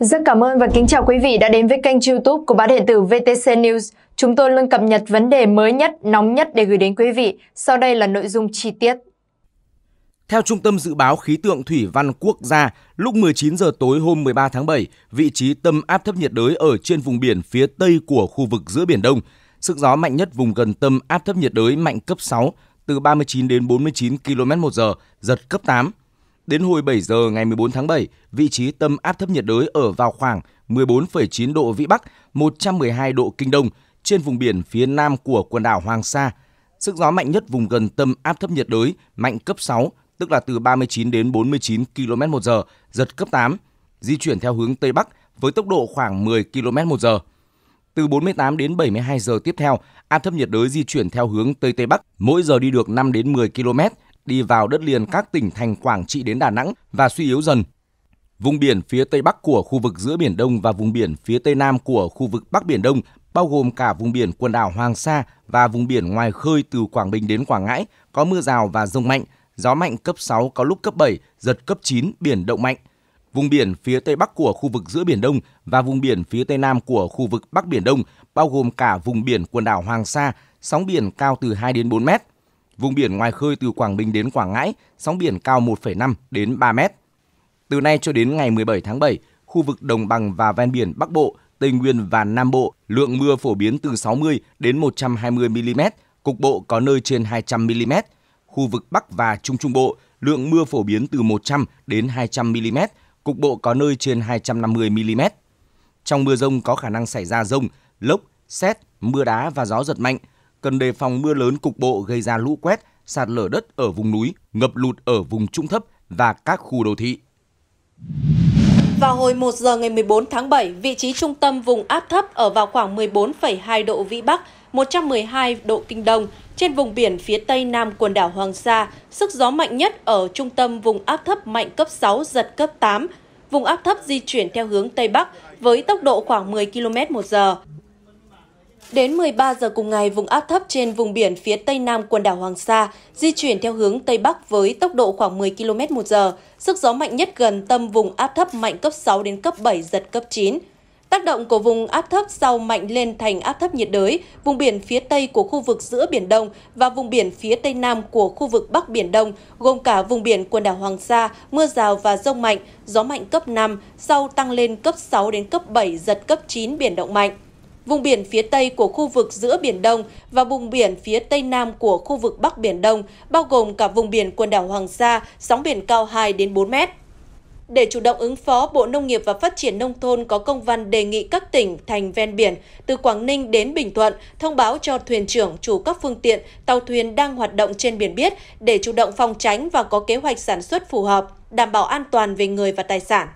Rất cảm ơn và kính chào quý vị đã đến với kênh youtube của báo điện tử VTC News. Chúng tôi luôn cập nhật vấn đề mới nhất, nóng nhất để gửi đến quý vị. Sau đây là nội dung chi tiết. Theo Trung tâm Dự báo Khí tượng Thủy văn Quốc gia, lúc 19 giờ tối hôm 13 tháng 7, vị trí tâm áp thấp nhiệt đới ở trên vùng biển phía tây của khu vực giữa Biển Đông. Sức gió mạnh nhất vùng gần tâm áp thấp nhiệt đới mạnh cấp 6, từ 39 đến 49 km một giờ, giật cấp 8, Đến hồi 7 giờ ngày 14 tháng 7, vị trí tâm áp thấp nhiệt đới ở vào khoảng 14,9 độ Vĩ Bắc, 112 độ Kinh Đông, trên vùng biển phía nam của quần đảo Hoàng Sa. Sức gió mạnh nhất vùng gần tâm áp thấp nhiệt đới mạnh cấp 6, tức là từ 39 đến 49 km một giờ, giật cấp 8, di chuyển theo hướng Tây Bắc với tốc độ khoảng 10 km một giờ. Từ 48 đến 72 giờ tiếp theo, áp thấp nhiệt đới di chuyển theo hướng Tây Tây Bắc, mỗi giờ đi được 5 đến 10 km, đi vào đất liền các tỉnh thành Quảng Trị đến Đà Nẵng và suy yếu dần. Vùng biển phía Tây Bắc của khu vực giữa Biển Đông và vùng biển phía Tây Nam của khu vực Bắc Biển Đông, bao gồm cả vùng biển quần đảo Hoàng Sa và vùng biển ngoài khơi từ Quảng Bình đến Quảng Ngãi, có mưa rào và rông mạnh, gió mạnh cấp 6 có lúc cấp 7, giật cấp 9, biển động mạnh. Vùng biển phía Tây Bắc của khu vực giữa Biển Đông và vùng biển phía Tây Nam của khu vực Bắc Biển Đông, bao gồm cả vùng biển quần đảo Hoàng Sa, sóng biển cao từ 2 đến 4 mét, Vùng biển ngoài khơi từ Quảng Bình đến Quảng Ngãi, sóng biển cao 1,5 đến 3 mét. Từ nay cho đến ngày 17 tháng 7, khu vực đồng bằng và ven biển Bắc Bộ, Tây Nguyên và Nam Bộ, lượng mưa phổ biến từ 60 đến 120 mm, cục bộ có nơi trên 200 mm. Khu vực Bắc và Trung Trung Bộ, lượng mưa phổ biến từ 100 đến 200 mm, cục bộ có nơi trên 250 mm. Trong mưa rông có khả năng xảy ra rông, lốc, xét, mưa đá và gió giật mạnh – cần đề phòng mưa lớn cục bộ gây ra lũ quét, sạt lở đất ở vùng núi, ngập lụt ở vùng trũng thấp và các khu đô thị. Vào hồi 1 giờ ngày 14 tháng 7, vị trí trung tâm vùng áp thấp ở vào khoảng 14,2 độ Vĩ Bắc, 112 độ Kinh Đông, trên vùng biển phía tây nam quần đảo Hoàng Sa, sức gió mạnh nhất ở trung tâm vùng áp thấp mạnh cấp 6, giật cấp 8. Vùng áp thấp di chuyển theo hướng Tây Bắc với tốc độ khoảng 10 km một giờ. Đến 13 giờ cùng ngày, vùng áp thấp trên vùng biển phía tây nam quần đảo Hoàng Sa di chuyển theo hướng Tây Bắc với tốc độ khoảng 10 km một giờ. Sức gió mạnh nhất gần tâm vùng áp thấp mạnh cấp 6 đến cấp 7, giật cấp 9. Tác động của vùng áp thấp sau mạnh lên thành áp thấp nhiệt đới, vùng biển phía Tây của khu vực giữa Biển Đông và vùng biển phía Tây Nam của khu vực Bắc Biển Đông, gồm cả vùng biển quần đảo Hoàng Sa, mưa rào và rông mạnh, gió mạnh cấp 5, sau tăng lên cấp 6 đến cấp 7, giật cấp 9, biển động mạnh vùng biển phía Tây của khu vực giữa Biển Đông và vùng biển phía Tây Nam của khu vực Bắc Biển Đông, bao gồm cả vùng biển quần đảo Hoàng Sa, sóng biển cao 2 đến 4 mét. Để chủ động ứng phó, Bộ Nông nghiệp và Phát triển Nông thôn có công văn đề nghị các tỉnh, thành ven biển từ Quảng Ninh đến Bình Thuận thông báo cho thuyền trưởng, chủ các phương tiện, tàu thuyền đang hoạt động trên biển biết để chủ động phòng tránh và có kế hoạch sản xuất phù hợp, đảm bảo an toàn về người và tài sản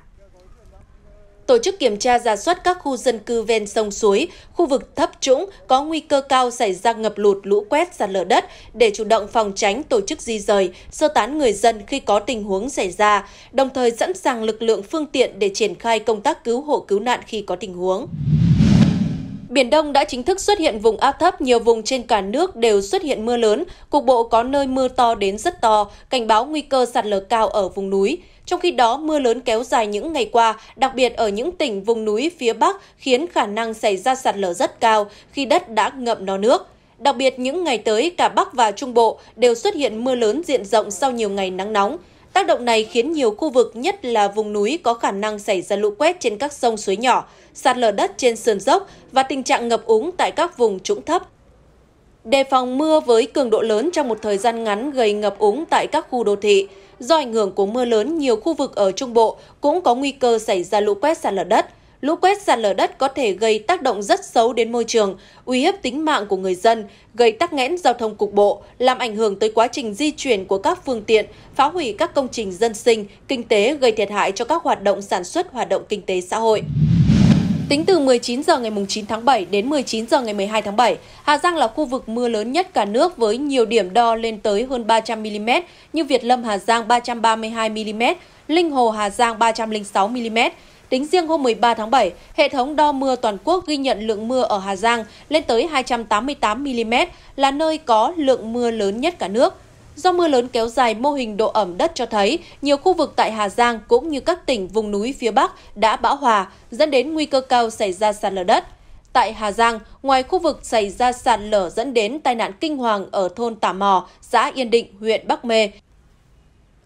tổ chức kiểm tra ra soát các khu dân cư ven sông suối, khu vực thấp trũng có nguy cơ cao xảy ra ngập lụt, lũ quét, sạt lở đất để chủ động phòng tránh tổ chức di rời, sơ tán người dân khi có tình huống xảy ra, đồng thời sẵn sàng lực lượng phương tiện để triển khai công tác cứu hộ cứu nạn khi có tình huống. Biển Đông đã chính thức xuất hiện vùng áp thấp, nhiều vùng trên cả nước đều xuất hiện mưa lớn, cục bộ có nơi mưa to đến rất to, cảnh báo nguy cơ sạt lở cao ở vùng núi. Trong khi đó, mưa lớn kéo dài những ngày qua, đặc biệt ở những tỉnh vùng núi phía Bắc khiến khả năng xảy ra sạt lở rất cao khi đất đã ngậm nó nước. Đặc biệt những ngày tới, cả Bắc và Trung Bộ đều xuất hiện mưa lớn diện rộng sau nhiều ngày nắng nóng. Tác động này khiến nhiều khu vực, nhất là vùng núi, có khả năng xảy ra lũ quét trên các sông suối nhỏ, sạt lở đất trên sườn dốc và tình trạng ngập úng tại các vùng trũng thấp. Đề phòng mưa với cường độ lớn trong một thời gian ngắn gây ngập úng tại các khu đô thị do ảnh hưởng của mưa lớn, nhiều khu vực ở Trung Bộ cũng có nguy cơ xảy ra lũ quét sạt lở đất. Lũ quét sạt lở đất có thể gây tác động rất xấu đến môi trường, uy hiếp tính mạng của người dân, gây tắc nghẽn giao thông cục bộ, làm ảnh hưởng tới quá trình di chuyển của các phương tiện, phá hủy các công trình dân sinh, kinh tế gây thiệt hại cho các hoạt động sản xuất, hoạt động kinh tế xã hội. Tính từ 19 giờ ngày 9 tháng 7 đến 19 giờ ngày 12 tháng 7, Hà Giang là khu vực mưa lớn nhất cả nước với nhiều điểm đo lên tới hơn 300 mm như Việt Lâm Hà Giang 332 mm, Linh Hồ Hà Giang 306 mm. Tính riêng hôm 13 tháng 7, hệ thống đo mưa toàn quốc ghi nhận lượng mưa ở Hà Giang lên tới 288 mm là nơi có lượng mưa lớn nhất cả nước. Do mưa lớn kéo dài, mô hình độ ẩm đất cho thấy nhiều khu vực tại Hà Giang cũng như các tỉnh vùng núi phía Bắc đã bão hòa, dẫn đến nguy cơ cao xảy ra sạt lở đất. Tại Hà Giang, ngoài khu vực xảy ra sạt lở dẫn đến tai nạn kinh hoàng ở thôn Tả Mò, xã Yên Định, huyện Bắc Mê,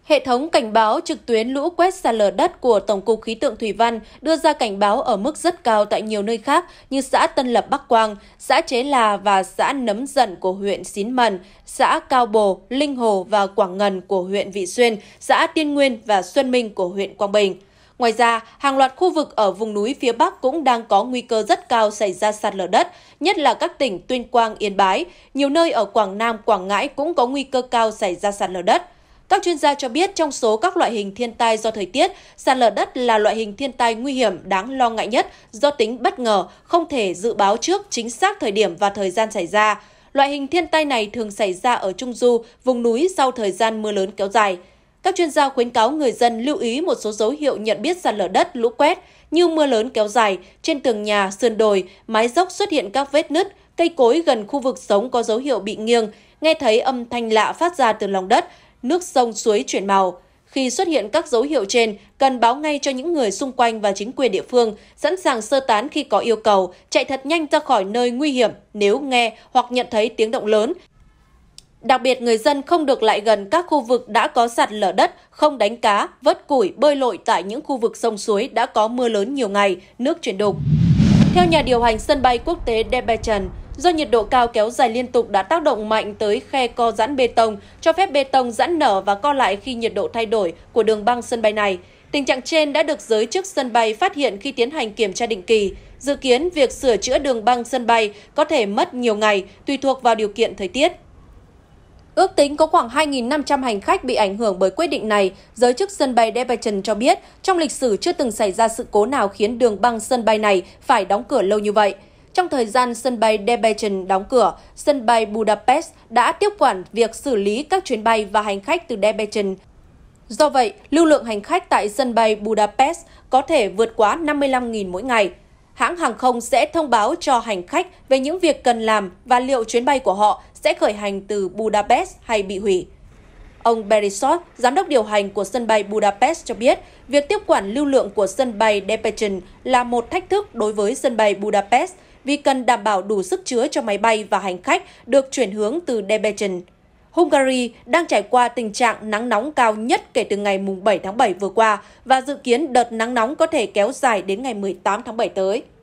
Hệ thống cảnh báo trực tuyến lũ quét sạt lở đất của Tổng cục Khí tượng Thủy văn đưa ra cảnh báo ở mức rất cao tại nhiều nơi khác như xã Tân Lập Bắc Quang, xã Chế Là và xã Nấm Dận của huyện Xín Mần, xã Cao Bồ, Linh Hồ và Quảng Ngần của huyện Vị Xuyên, xã Tiên Nguyên và Xuân Minh của huyện Quang Bình. Ngoài ra, hàng loạt khu vực ở vùng núi phía Bắc cũng đang có nguy cơ rất cao xảy ra sạt lở đất, nhất là các tỉnh Tuyên Quang, Yên Bái. Nhiều nơi ở Quảng Nam, Quảng Ngãi cũng có nguy cơ cao xảy ra sạt lở đất. Các chuyên gia cho biết trong số các loại hình thiên tai do thời tiết, sạt lở đất là loại hình thiên tai nguy hiểm đáng lo ngại nhất do tính bất ngờ, không thể dự báo trước chính xác thời điểm và thời gian xảy ra. Loại hình thiên tai này thường xảy ra ở Trung Du, vùng núi sau thời gian mưa lớn kéo dài. Các chuyên gia khuyến cáo người dân lưu ý một số dấu hiệu nhận biết sạt lở đất, lũ quét như mưa lớn kéo dài, trên tường nhà, sườn đồi, mái dốc xuất hiện các vết nứt, cây cối gần khu vực sống có dấu hiệu bị nghiêng, nghe thấy âm thanh lạ phát ra từ lòng đất, nước sông suối chuyển màu. Khi xuất hiện các dấu hiệu trên, cần báo ngay cho những người xung quanh và chính quyền địa phương, sẵn sàng sơ tán khi có yêu cầu, chạy thật nhanh ra khỏi nơi nguy hiểm nếu nghe hoặc nhận thấy tiếng động lớn. Đặc biệt, người dân không được lại gần các khu vực đã có sạt lở đất, không đánh cá, vớt củi, bơi lội tại những khu vực sông suối đã có mưa lớn nhiều ngày, nước chuyển đục. Theo nhà điều hành sân bay quốc tế Debrecen, Do nhiệt độ cao kéo dài liên tục đã tác động mạnh tới khe co giãn bê tông, cho phép bê tông giãn nở và co lại khi nhiệt độ thay đổi của đường băng sân bay này. Tình trạng trên đã được giới chức sân bay phát hiện khi tiến hành kiểm tra định kỳ. Dự kiến việc sửa chữa đường băng sân bay có thể mất nhiều ngày, tùy thuộc vào điều kiện thời tiết. Ước tính có khoảng 2.500 hành khách bị ảnh hưởng bởi quyết định này, giới chức sân bay Debrecen cho biết trong lịch sử chưa từng xảy ra sự cố nào khiến đường băng sân bay này phải đóng cửa lâu như vậy. Trong thời gian sân bay Debrecen đóng cửa, sân bay Budapest đã tiếp quản việc xử lý các chuyến bay và hành khách từ Debrecen. Do vậy, lưu lượng hành khách tại sân bay Budapest có thể vượt quá 55.000 mỗi ngày. Hãng hàng không sẽ thông báo cho hành khách về những việc cần làm và liệu chuyến bay của họ sẽ khởi hành từ Budapest hay bị hủy. Ông Berisot, giám đốc điều hành của sân bay Budapest cho biết, việc tiếp quản lưu lượng của sân bay Debrecen là một thách thức đối với sân bay Budapest vì cần đảm bảo đủ sức chứa cho máy bay và hành khách được chuyển hướng từ Debrecen. Hungary đang trải qua tình trạng nắng nóng cao nhất kể từ ngày 7 tháng 7 vừa qua và dự kiến đợt nắng nóng có thể kéo dài đến ngày 18 tháng 7 tới.